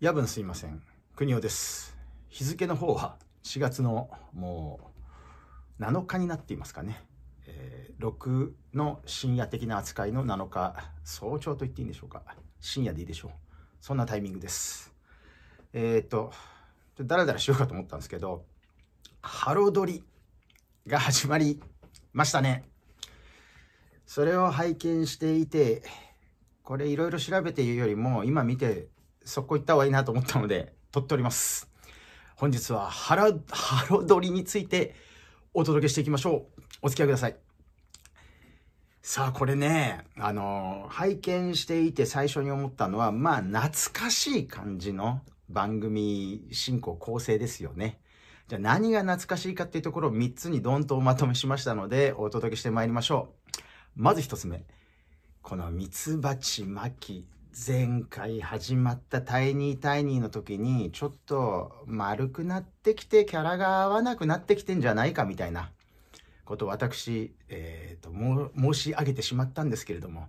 夜分すいません国尾です日付の方は4月のもう7日になっていますかね、えー、6の深夜的な扱いの7日早朝と言っていいんでしょうか深夜でいいでしょうそんなタイミングですえー、っとだらだらしようかと思ったんですけどハロドリが始まりましたねそれを拝見していてこれいろいろ調べているよりも今見てそこ行った方がいいなと思ったので、撮っております。本日はハロドリについてお届けしていきましょう。お付き合いください。さあ、これね、あの、拝見していて最初に思ったのは、まあ、懐かしい感じの番組進行構成ですよね。じゃあ何が懐かしいかっていうところを3つにドンとおまとめしましたので、お届けしてまいりましょう。まず1つ目。このミツバチ巻き前回始まったタイニータイニーの時にちょっと丸くなってきてキャラが合わなくなってきてんじゃないかみたいなことを私、えーと、申し上げてしまったんですけれども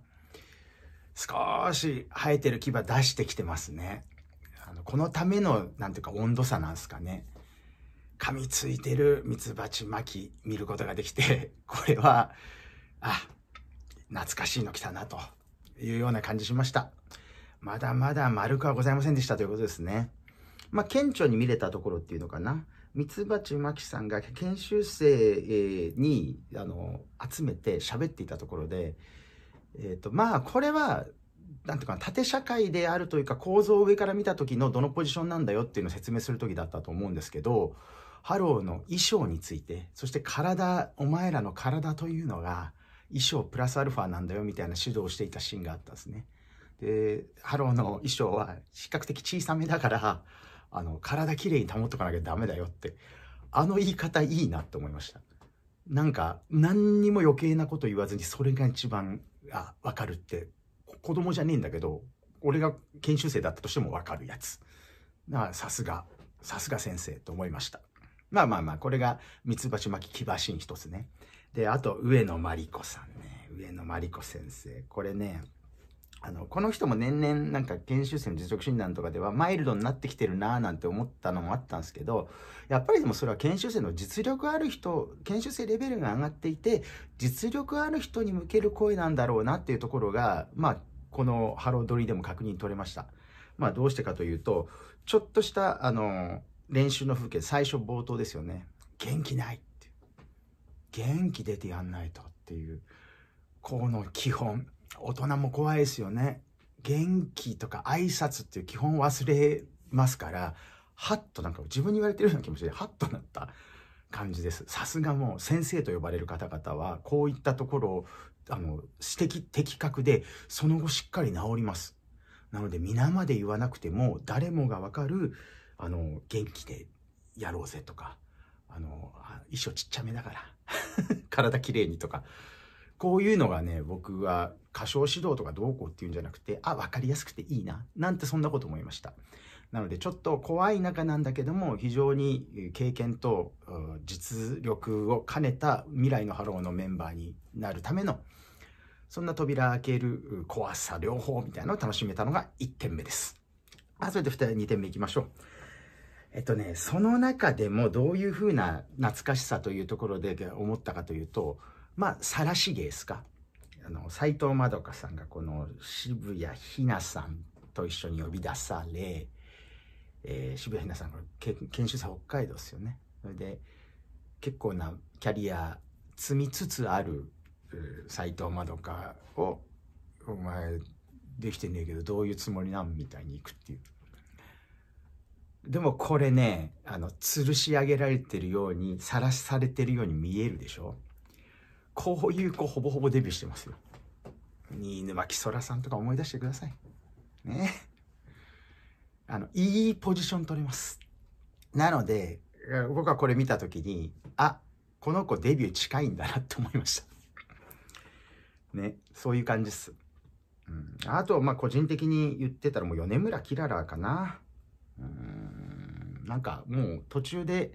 少し生えてる牙出してきてますねあのこのための何ていうか温度差なんですかね噛みついてるミツバチ巻き見ることができてこれはあ懐かしいの来たなと。いうような感じしました。まだまだ丸くはございませんでしたということですね。まあ、顕著に見れたところっていうのかな。ミツバチマキさんが研修生にあの集めて喋っていたところで、えっ、ー、と、まあ、これは、なんていうか縦社会であるというか構造を上から見た時のどのポジションなんだよっていうのを説明する時だったと思うんですけど、ハローの衣装について、そして体、お前らの体というのが、衣装プラスアルファなんだよみたいな指導をしていたシーンがあったんですね。で、ハローの衣装は比較的小さめだから、あの、体きれいに保っとかなきゃダメだよって、あの言い方いいなって思いました。なんか、何にも余計なこと言わずに、それが一番、あ、わかるって、子供じゃねえんだけど、俺が研修生だったとしてもわかるやつ。さすが、さすが先生と思いました。まあまあまあ、これが、ミツバチ巻き木馬神一つね。で、あと、上野真理子さんね。上野真理子先生。これね、あの、この人も年々なんか研修生の実力診断とかではマイルドになってきてるなぁなんて思ったのもあったんですけど、やっぱりでもそれは研修生の実力ある人、研修生レベルが上がっていて、実力ある人に向ける声なんだろうなっていうところが、まあ、このハロードリでも確認取れました。まあ、どうしてかというと、ちょっとした、あの、練習の風景、最初冒頭ですよね。元気ないって。元気出てやんないとっていう、この基本。大人も怖いですよね。元気とか挨拶っていう基本忘れますから、はっとなんか自分に言われてるような気持ちで、はっとなった感じです。さすがもう先生と呼ばれる方々は、こういったところを、あの、指摘的確で、その後しっかり治ります。なので皆まで言わなくても、誰もがわかるあの、元気でやろうぜとか、あの、衣装ちっちゃめだから、体きれいにとか、こういうのがね、僕は歌唱指導とかどうこうっていうんじゃなくて、あ、分かりやすくていいな、なんてそんなこと思いました。なのでちょっと怖い中なんだけども、非常に経験と実力を兼ねた未来のハローのメンバーになるための、そんな扉開ける怖さ両方みたいなのを楽しめたのが1点目です。あ、それで2点目いきましょう。えっとね、その中でもどういうふうな懐かしさというところで思ったかというと、まあ、さらしげですか。あの、斎藤まどかさんがこの渋谷ひなさんと一緒に呼び出され、えー、渋谷ひなさんが研修生北海道ですよね。それで、結構なキャリア積みつつある斎藤まどかを、お前、できてねえけどどういうつもりなんみたいに行くっていう。でもこれね、あの、吊るし上げられてるように、さらされてるように見えるでしょこういう子ほぼほぼデビューしてますよ。新沼木空さんとか思い出してください。ね。あの、いいポジション取れます。なので、僕はこれ見たときに、あ、この子デビュー近いんだなって思いました。ね、そういう感じっす。うん、あと、まあ、個人的に言ってたらもう米村きららかな。うんなんかもう途中で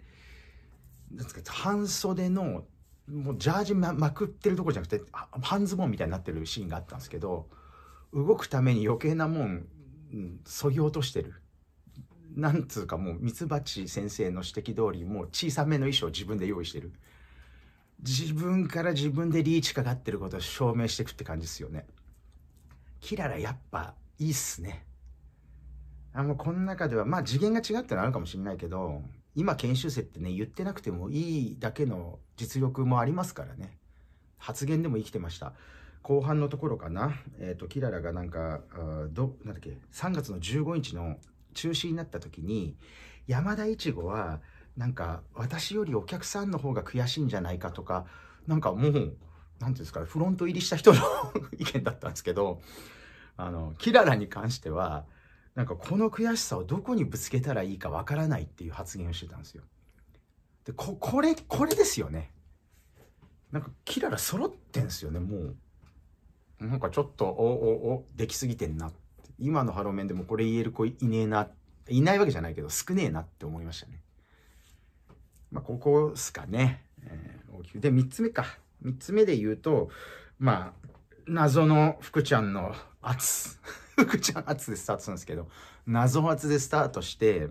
なんですか半袖のもうジャージままくってるとこじゃなくて半ズボンみたいになってるシーンがあったんですけど動くために余計なもんそぎ落としてる。なんつうかもうミツバチ先生の指摘通りもう小さめの衣装を自分で用意してる自分から自分でリーチかかってることを証明していくって感じですよねキララやっぱいいっすねあもうこの中では、まあ次元が違うってのはあるかもしれないけど、今研修生ってね、言ってなくてもいいだけの実力もありますからね。発言でも生きてました。後半のところかな。えっ、ー、と、キララがなんか、ど、なんだっけ、3月の15日の中止になった時に、山田いちごは、なんか、私よりお客さんの方が悔しいんじゃないかとか、なんかもう、なんていうんですか、フロント入りした人の 意見だったんですけど、あの、キララに関しては、なんかこの悔しさをどこにぶつけたらいいかわからないっていう発言をしてたんですよ。で、こ、これ、これですよね。なんかキララ揃ってんすよね、もう。なんかちょっと、おおお、できすぎてんな。今のハロメンでもこれ言える子いねえな。いないわけじゃないけど、少ねえなって思いましたね。まあ、ここっすかね。えー、大きく。で、3つ目か。3つ目で言うと、まあ、謎の福ちゃんの圧。福ちゃん発でスタートするんですけど、謎圧でスタートして、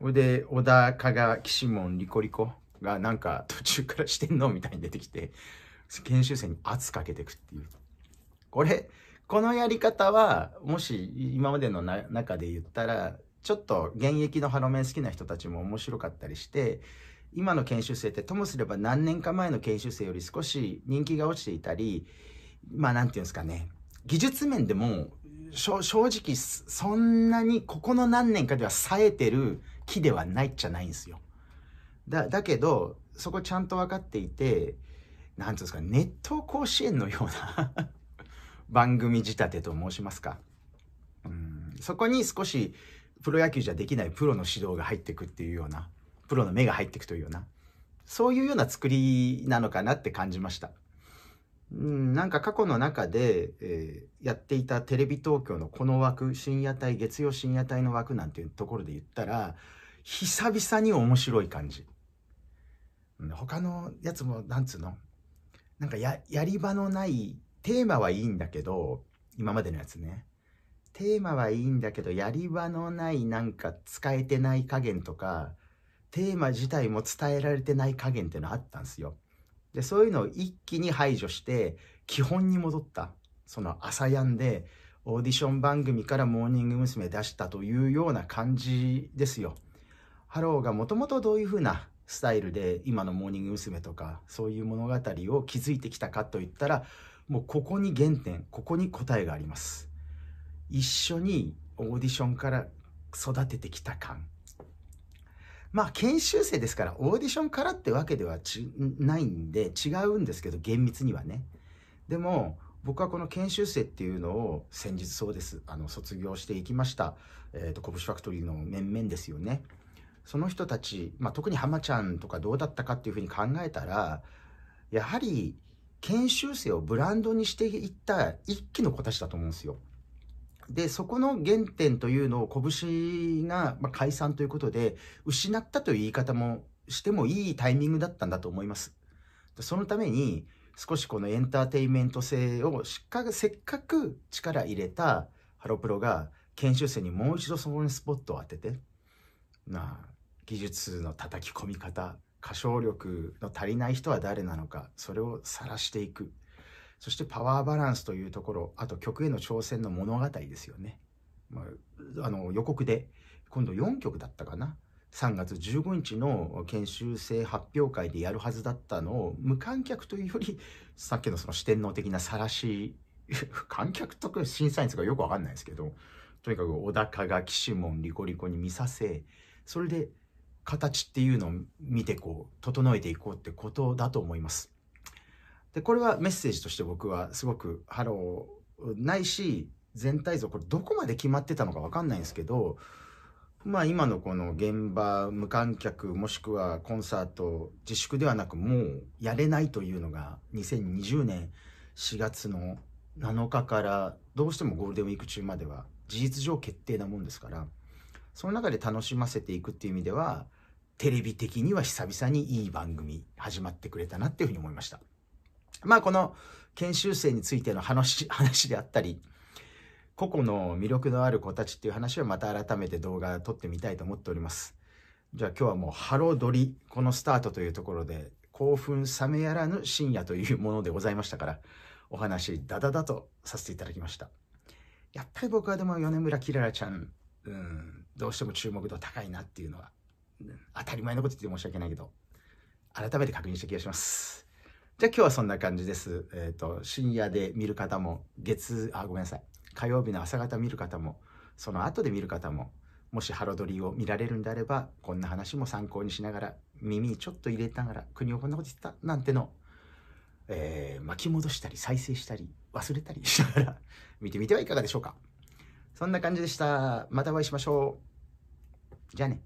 それで、小田、加賀、岸門、リコリコがなんか途中からしてんのみたいに出てきて、研修生に圧かけてくっていう。これ、このやり方は、もし今までの中で言ったら、ちょっと現役のハロメン好きな人たちも面白かったりして、今の研修生ってともすれば何年か前の研修生より少し人気が落ちていたり、まあなんていうんですかね、技術面でも正直、そんなに、ここの何年かでは冴えてる木ではないちゃないんですよ。だ、だけど、そこちゃんと分かっていて、何ていうんですか、ット甲子園のような 番組仕立てと申しますか。うん、そこに少し、プロ野球じゃできないプロの指導が入ってくっていうような、プロの目が入ってくというような、そういうような作りなのかなって感じました。うん、なんか過去の中で、えー、やっていたテレビ東京のこの枠深夜帯月曜深夜帯の枠なんていうところで言ったら久々に面白い感じ、うん、他のやつもなんつうのなんかややり場のないテーマはいいんだけど今までのやつねテーマはいいんだけどやり場のないなんか使えてない加減とかテーマ自体も伝えられてない加減ってのあったんですよ。で、そういうのを一気に排除して、基本に戻った。その朝やんで、オーディション番組からモーニング娘。出したというような感じですよ。ハローがもともとどういうふうなスタイルで今のモーニング娘。とかそういう物語を築いてきたかといったらもうここに原点ここに答えがあります一緒にオーディションから育ててきた感まあ研修生ですからオーディションからってわけではないんで違うんですけど厳密にはね。でも僕はこの研修生っていうのを先日そうですあの卒業していきました、えーと、拳ファクトリーの面々ですよね。その人たち、まあ、特に浜ちゃんとかどうだったかっていうふうに考えたらやはり研修生をブランドにしていった一期の子たちだと思うんですよ。で、そこの原点というのを拳が、ま解散ということで、失ったという言い方もしてもいいタイミングだったんだと思います。そのために、少しこのエンターテインメント性をしっかせっかく力入れたハロプロが研修生にもう一度そこにスポットを当てて、まあ、技術の叩き込み方歌唱力の足りない人は誰なのかそれを晒していくそしてパワーバランスというところ、あと曲への挑戦の物語ですよね。まあ、あの予告で、今度4曲だったかな。3月15日の研修生発表会でやるはずだったのを無観客というより さっきのその四天王的な晒し 観客とか審査員とかよくわかんないですけどとにかく小高が岸門リコリコに見させそれで形っていうのを見てこう整えていこうってことだと思います。でこれはメッセージとして僕はすごくハローないし全体像これどこまで決まってたのか分かんないんですけどまあ今のこの現場無観客もしくはコンサート自粛ではなくもうやれないというのが2020年4月の7日からどうしてもゴールデンウィーク中までは事実上決定なもんですからその中で楽しませていくっていう意味ではテレビ的には久々にいい番組始まってくれたなっていうふうに思いました。まあこの研修生についての話 話であったり、個々の魅力のある子たちっていう話はまた改めて動画撮ってみたいと思っております。じゃあ今日はもうハロドリ、このスタートというところで、興奮冷めやらぬ深夜というものでございましたから、お話ダダダとさせていただきました。やっぱり僕はでも米村きららちゃん、うん、どうしても注目度高いなっていうのは、うん、当たり前のこと言って申し訳ないけど、改めて確認した気がします。じゃあ今日はそんな感じです。えっ、ー、と、深夜で見る方も、月、あ、ごめんなさい。火曜日の朝方見る方も、その後で見る方も、もしハロドリを見られるんであれば、こんな話も参考にしながら、耳ちょっと入れながら、国をこんなこと言ったなんての、えー、巻き戻したり、再生したり、忘れたりしながら、見てみてはいかがでしょうか。そんな感じでした。またお会いしましょう。じゃあね。